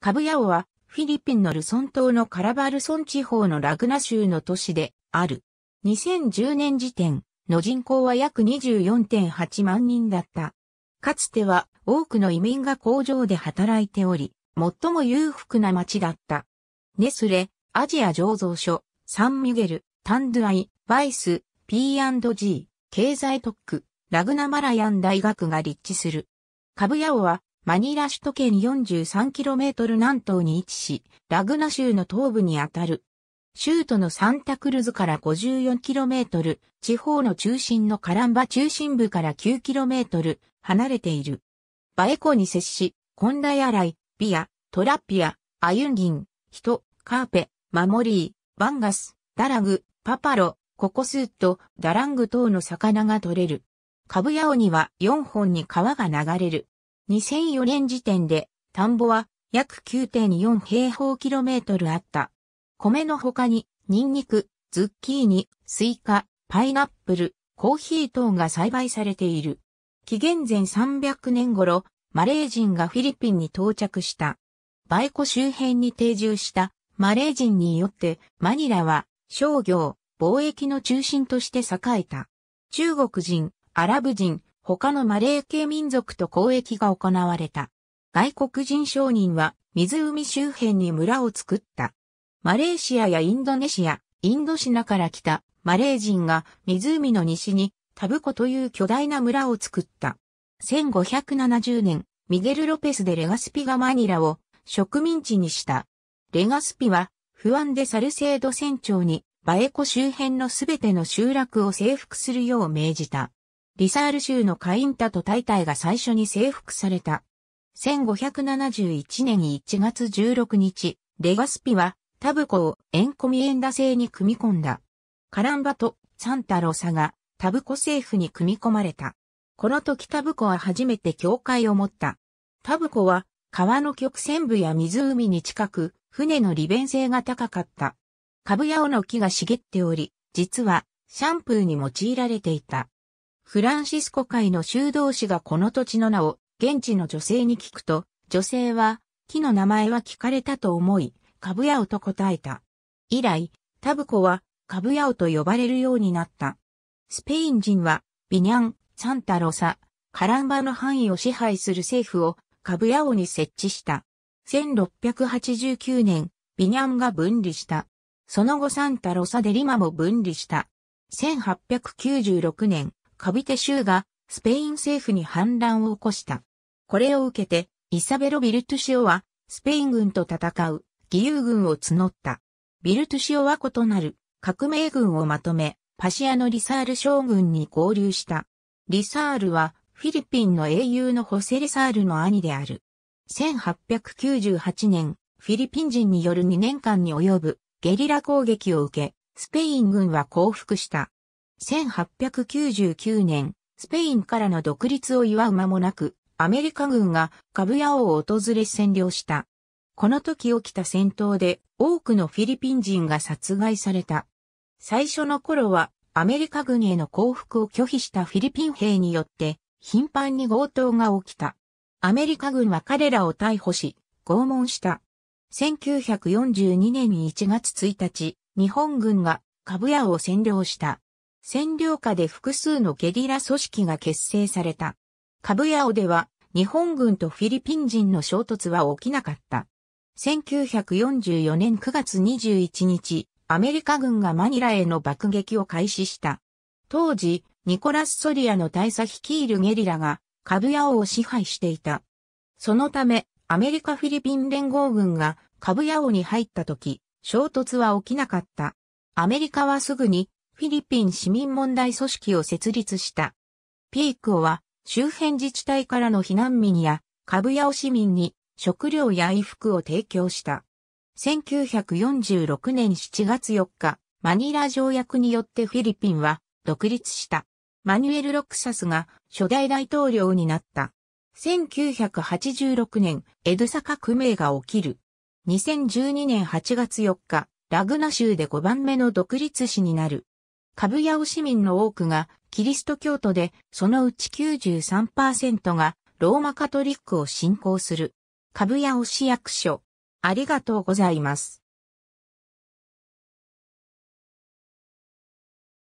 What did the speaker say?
カブヤオはフィリピンのルソン島のカラバルソン地方のラグナ州の都市である。2010年時点の人口は約24.8万人だった。かつては多くの移民が工場で働いており、最も裕福な町だった。ネスレ、アジア醸造所、サンミュゲル、タンドゥアイ、バイス、P&G、経済特区、ラグナマラヤン大学が立地する。カブヤオはマニラ首都圏 43km 南東に位置し、ラグナ州の東部にあたる。州都のサンタクルズから 54km、地方の中心のカランバ中心部から 9km 離れている。バエコに接し、コンダヤライ、ビア、トラピア、アユンギン、ヒト、カーペ、マモリー、バンガス、ダラグ、パパロ、ココスーとダラング等の魚が取れる。カブヤオには4本に川が流れる。2004年時点で、田んぼは約9.4平方キロメートルあった。米の他に、ニンニク、ズッキーニ、スイカ、パイナップル、コーヒー等が栽培されている。紀元前300年頃、マレー人がフィリピンに到着した。バイコ周辺に定住したマレー人によってマニラは商業、貿易の中心として栄えた。中国人、アラブ人、他のマレー系民族と交易が行われた。外国人商人は湖周辺に村を作った。マレーシアやインドネシア、インドシナから来たマレー人が湖の西にタブコという巨大な村を作った。1570年、ミゲル・ロペスでレガスピがマニラを植民地にした。レガスピは不安でサルセード船長にバエコ周辺のすべての集落を征服するよう命じた。リサール州のカインタとタイタイが最初に征服された。1571年1月16日、レガスピはタブコをエンコミエンダ制に組み込んだ。カランバとサンタロサがタブコ政府に組み込まれた。この時タブコは初めて教会を持った。タブコは川の曲線部や湖に近く、船の利便性が高かった。カブヤオの木が茂っており、実はシャンプーに用いられていた。フランシスコ会の修道士がこの土地の名を現地の女性に聞くと、女性は、木の名前は聞かれたと思い、カブヤオと答えた。以来、タブコは、カブヤオと呼ばれるようになった。スペイン人は、ビニャン、サンタロサ、カランバの範囲を支配する政府を、カブヤオに設置した。1689年、ビニャンが分離した。その後サンタロサでリマも分離した。1896年、カビテ州がスペイン政府に反乱を起こした。これを受けて、イサベロ・ビルトゥシオは、スペイン軍と戦う、義勇軍を募った。ビルトゥシオは異なる、革命軍をまとめ、パシアのリサール将軍に合流した。リサールは、フィリピンの英雄のホセ・リサールの兄である。1898年、フィリピン人による2年間に及ぶゲリラ攻撃を受け、スペイン軍は降伏した。1899年、スペインからの独立を祝う間もなく、アメリカ軍がカブヤオを訪れ占領した。この時起きた戦闘で多くのフィリピン人が殺害された。最初の頃はアメリカ軍への降伏を拒否したフィリピン兵によって頻繁に強盗が起きた。アメリカ軍は彼らを逮捕し、拷問した。1942年1月1日、日本軍がカブヤを占領した。占領下で複数のゲリラ組織が結成された。カブヤオでは日本軍とフィリピン人の衝突は起きなかった。1944年9月21日、アメリカ軍がマニラへの爆撃を開始した。当時、ニコラス・ソリアの大佐率いるゲリラが、カブヤオを支配していた。そのため、アメリカ・フィリピン連合軍が、カブヤオに入った時、衝突は起きなかった。アメリカはすぐにフィリピン市民問題組織を設立した。ピークオは周辺自治体からの避難民やカブヤオ市民に食料や衣服を提供した。1946年7月4日、マニラ条約によってフィリピンは独立した。マニュエル・ロクサスが初代大統領になった。1986年、エドサ革命が起きる。2012年8月4日、ラグナ州で5番目の独立市になる。株屋を市民の多くがキリスト教徒で、そのうち93%がローマカトリックを信仰する。株屋を市役所。ありがとうございます。